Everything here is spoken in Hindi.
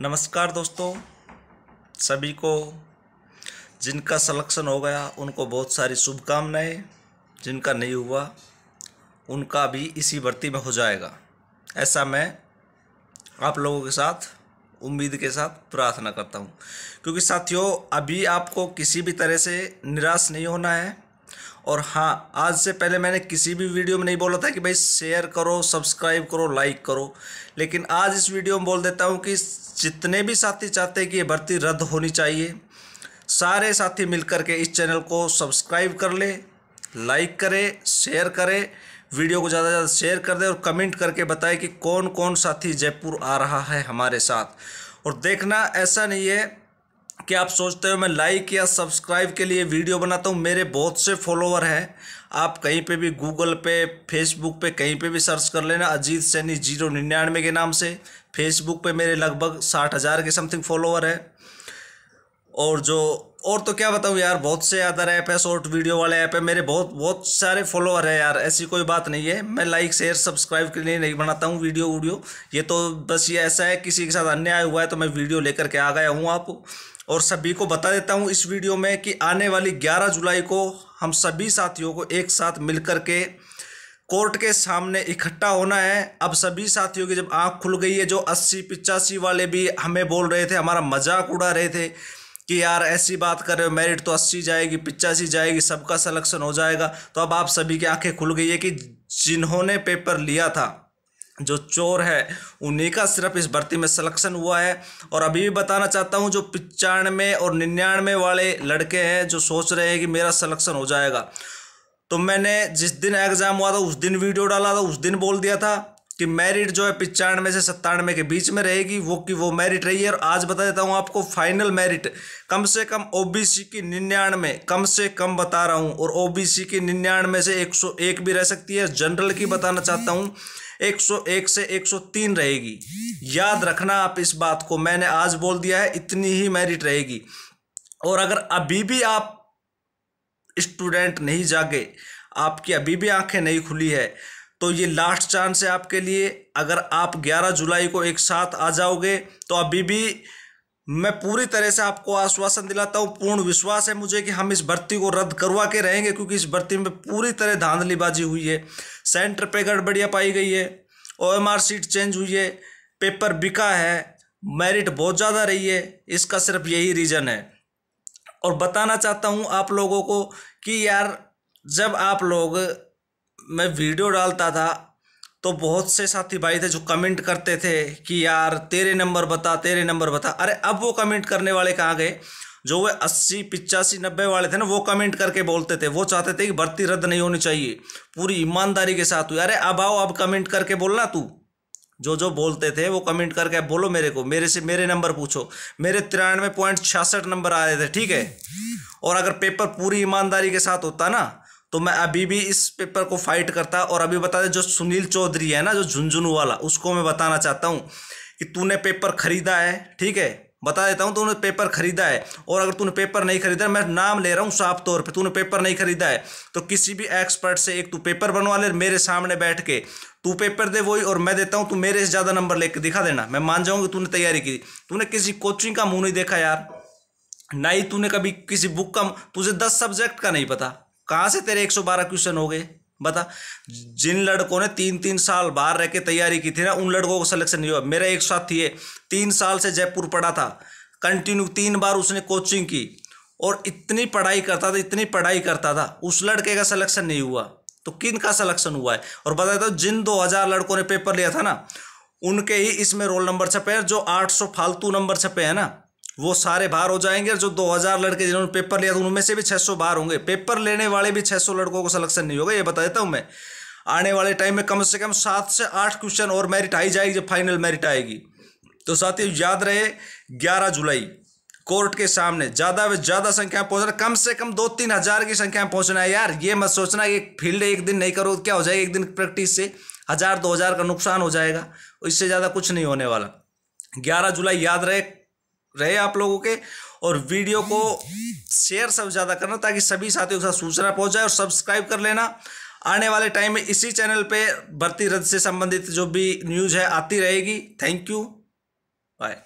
नमस्कार दोस्तों सभी को जिनका सलेक्शन हो गया उनको बहुत सारी शुभकामनाएं जिनका नहीं हुआ उनका भी इसी भर्ती में हो जाएगा ऐसा मैं आप लोगों के साथ उम्मीद के साथ प्रार्थना करता हूँ क्योंकि साथियों अभी आपको किसी भी तरह से निराश नहीं होना है और हाँ आज से पहले मैंने किसी भी वीडियो में नहीं बोला था कि भाई शेयर करो सब्सक्राइब करो लाइक करो लेकिन आज इस वीडियो में बोल देता हूँ कि जितने भी साथी चाहते हैं कि ये भर्ती रद्द होनी चाहिए सारे साथी मिलकर के इस चैनल को सब्सक्राइब कर ले लाइक करें शेयर करें वीडियो को ज़्यादा से ज़्यादा शेयर कर दें और कमेंट करके बताएं कि कौन कौन साथी जयपुर आ रहा है हमारे साथ और देखना ऐसा नहीं है क्या आप सोचते हो मैं लाइक या सब्सक्राइब के लिए वीडियो बनाता हूँ मेरे बहुत से फॉलोवर हैं आप कहीं पे भी गूगल पे फेसबुक पे कहीं पे भी सर्च कर लेना अजीत सैनी जीरो निन्यानवे के नाम से फेसबुक पे मेरे लगभग साठ हज़ार के समथिंग फॉलोवर है और जो और तो क्या बताऊँ यार बहुत से अदर ऐप है शॉर्ट वीडियो वाले ऐप है मेरे बहुत बहुत सारे फॉलोअर है यार ऐसी कोई बात नहीं है मैं लाइक शेयर सब्सक्राइब के लिए नहीं बनाता हूँ वीडियो वीडियो ये तो बस ये ऐसा है किसी के साथ अन्याय हुआ है तो मैं वीडियो लेकर के आ गया हूँ आपको और सभी को बता देता हूँ इस वीडियो में कि आने वाली ग्यारह जुलाई को हम सभी साथियों को एक साथ कर के कोर्ट के सामने इकट्ठा होना है अब सभी साथियों की जब आँख खुल गई है जो अस्सी पिचासी वाले भी हमें बोल रहे थे हमारा मजाक उड़ा रहे थे कि यार ऐसी बात कर रहे हो मेरिट तो अस्सी जाएगी पिचासी जाएगी सबका सलेक्शन हो जाएगा तो अब आप सभी की आंखें खुल गई है कि जिन्होंने पेपर लिया था जो चोर है उन्हीं का सिर्फ इस भर्ती में सिलेक्शन हुआ है और अभी भी बताना चाहता हूँ जो पचानवे और निन्यानवे वाले लड़के हैं जो सोच रहे हैं कि मेरा सिलेक्शन हो जाएगा तो मैंने जिस दिन एग्ज़ाम हुआ था उस दिन वीडियो डाला था उस दिन बोल दिया था कि मेरिट जो है पिचानवे से सत्तानवे के बीच में रहेगी वो कि वो मेरिट रही है और आज बता देता हूँ आपको फाइनल मेरिट कम से कम ओबीसी की निन्यानवे कम से कम बता रहा हूँ और ओबीसी की निन्यानवे से एक सौ एक भी रह सकती है जनरल की बताना चाहता हूँ एक सौ एक से एक सौ तीन रहेगी याद रखना आप इस बात को मैंने आज बोल दिया है इतनी ही मेरिट रहेगी और अगर अभी भी आप स्टूडेंट नहीं जागे आपकी अभी भी आंखें नहीं खुली है तो ये लास्ट चांस है आपके लिए अगर आप 11 जुलाई को एक साथ आ जाओगे तो अभी भी मैं पूरी तरह से आपको आश्वासन दिलाता हूँ पूर्ण विश्वास है मुझे कि हम इस भर्ती को रद्द करवा के रहेंगे क्योंकि इस भर्ती में पूरी तरह धांधलीबाजी हुई है सेंटर पे गड़बड़ियाँ पाई गई है O M R sheet change हुई है पेपर बिका है मेरिट बहुत ज़्यादा रही है इसका सिर्फ यही रीज़न है और बताना चाहता हूँ आप लोगों को कि यार जब आप लोग मैं वीडियो डालता था तो बहुत से साथी भाई थे जो कमेंट करते थे कि यार तेरे नंबर बता तेरे नंबर बता अरे अब वो कमेंट करने वाले कहाँ गए जो वे अस्सी पिचासी नब्बे वाले थे ना वो कमेंट करके बोलते थे वो चाहते थे कि भर्ती रद्द नहीं होनी चाहिए पूरी ईमानदारी के साथ हुई अरे अब आओ अब कमेंट करके बोलना तू जो जो बोलते थे वो कमेंट करके बोलो मेरे को मेरे से मेरे नंबर पूछो मेरे तिरानवे पॉइंट छियासठ नंबर आए थे ठीक है और अगर पेपर पूरी ईमानदारी के साथ होता ना तो मैं अभी भी इस पेपर को फाइट करता और अभी बता दें जो सुनील चौधरी है ना जो झुंझुनू वाला उसको मैं बताना चाहता हूँ कि तूने पेपर खरीदा है ठीक है बता देता हूँ तूने पेपर खरीदा है और अगर तूने पेपर नहीं खरीदा मैं नाम ले रहा हूँ साफ तौर पर तूने पेपर नहीं खरीदा है तो किसी भी एक्सपर्ट से एक तू पेपर बनवा ले मेरे सामने बैठ के तू पेपर दे वही और मैं देता हूँ तू मेरे से ज़्यादा नंबर लेके दिखा देना मैं मान जाऊँगी तूने तैयारी की तूने किसी कोचिंग का मुँह नहीं देखा यार ना ही तूने कभी किसी बुक का तुझे दस सब्जेक्ट का नहीं पता कहाँ से तेरे 112 क्वेश्चन हो गए बता जिन लड़कों ने तीन तीन साल बाहर रह के तैयारी की थी ना उन लड़कों का सिलेक्शन नहीं हुआ मेरा एक साथी है तीन साल से जयपुर पढ़ा था कंटिन्यू तीन बार उसने कोचिंग की और इतनी पढ़ाई करता था इतनी पढ़ाई करता था उस लड़के का सलेक्शन नहीं हुआ तो किन का सलेक्शन हुआ है और बताया हूँ जिन दो हज़ार लड़कों ने पेपर लिया था ना उनके ही इसमें रोल नंबर छपे हैं जो आठ सौ फालतू नंबर छपे हैं ना वो सारे बाहर हो जाएंगे जो 2000 लड़के जिन्होंने पेपर लिया था उनमें से भी 600 बाहर होंगे पेपर लेने वाले भी 600 लड़कों को सिलेक्शन नहीं होगा ये बता देता हूँ मैं आने वाले टाइम में कम से कम सात से आठ क्वेश्चन और मेरिट आई जाएगी जब फाइनल मेरिट आएगी तो साथियों याद रहे ग्यारह जुलाई कोर्ट के सामने ज़्यादा से ज़्यादा संख्या में पहुंचना कम से कम दो तीन हज़ार की संख्या में पहुंचना है यार ये मत सोचना एक फील्ड एक दिन नहीं करो क्या हो जाएगा एक दिन प्रैक्टिस से हज़ार दो हज़ार का नुकसान हो जाएगा इससे ज़्यादा कुछ नहीं होने वाला ग्यारह जुलाई याद रहे रहे आप लोगों के और वीडियो को शेयर सब ज़्यादा करना ताकि सभी साथियों के साथ सूचना पहुँच जाए और सब्सक्राइब कर लेना आने वाले टाइम में इसी चैनल पे भर्ती रद्द से संबंधित जो भी न्यूज़ है आती रहेगी थैंक यू बाय